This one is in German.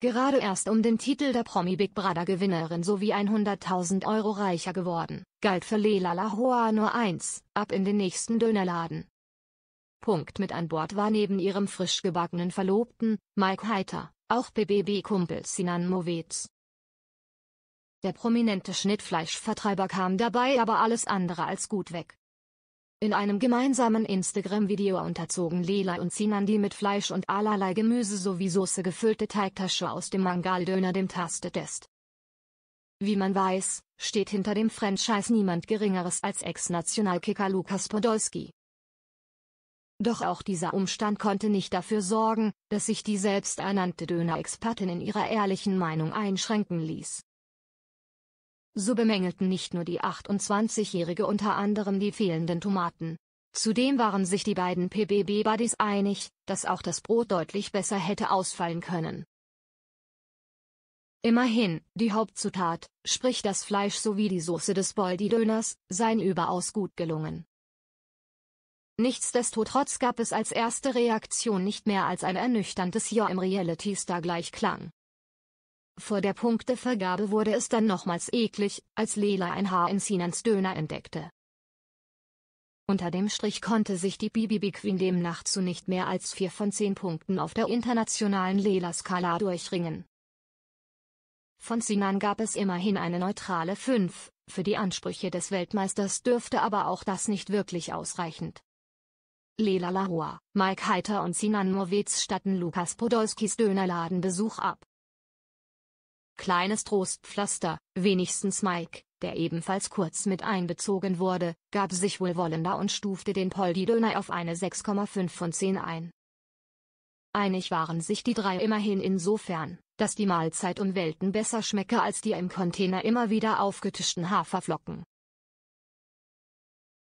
gerade erst um den Titel der Promi Big Brother Gewinnerin sowie 100.000 Euro reicher geworden, galt für Lela Lahoa nur eins, ab in den nächsten Dönerladen. Punkt mit an Bord war neben ihrem frisch gebackenen Verlobten, Mike Heiter, auch BBB-Kumpel Sinan Mowetz. Der prominente Schnittfleischvertreiber kam dabei aber alles andere als gut weg. In einem gemeinsamen Instagram-Video unterzogen Lila und Sinan die mit Fleisch und allerlei Gemüse sowie Soße gefüllte Teigtasche aus dem Mangaldöner dem Tastetest. Wie man weiß, steht hinter dem Franchise niemand Geringeres als Ex-Nationalkicker Lukas Podolski. Doch auch dieser Umstand konnte nicht dafür sorgen, dass sich die selbsternannte Döner-Expertin in ihrer ehrlichen Meinung einschränken ließ. So bemängelten nicht nur die 28-Jährige unter anderem die fehlenden Tomaten. Zudem waren sich die beiden PBB-Buddies einig, dass auch das Brot deutlich besser hätte ausfallen können. Immerhin, die Hauptzutat, sprich das Fleisch sowie die Soße des Boldi-Döners, seien überaus gut gelungen. Nichtsdestotrotz gab es als erste Reaktion nicht mehr als ein ernüchterndes Ja im Reality-Star gleich Klang. Vor der Punktevergabe wurde es dann nochmals eklig, als Lela ein Haar in Sinans Döner entdeckte. Unter dem Strich konnte sich die Bibibi Queen demnach zu nicht mehr als 4 von 10 Punkten auf der internationalen Lela-Skala durchringen. Von Sinan gab es immerhin eine neutrale 5, für die Ansprüche des Weltmeisters dürfte aber auch das nicht wirklich ausreichend. Lela Lahua, Mike Heiter und Sinan Mowitz statten Lukas Podolskis Dönerladenbesuch ab. Kleines Trostpflaster, wenigstens Mike, der ebenfalls kurz mit einbezogen wurde, gab sich wohlwollender und stufte den Poldi-Döner auf eine 6,5 von 10 ein. Einig waren sich die drei immerhin insofern, dass die Mahlzeit um Welten besser schmecke als die im Container immer wieder aufgetischten Haferflocken.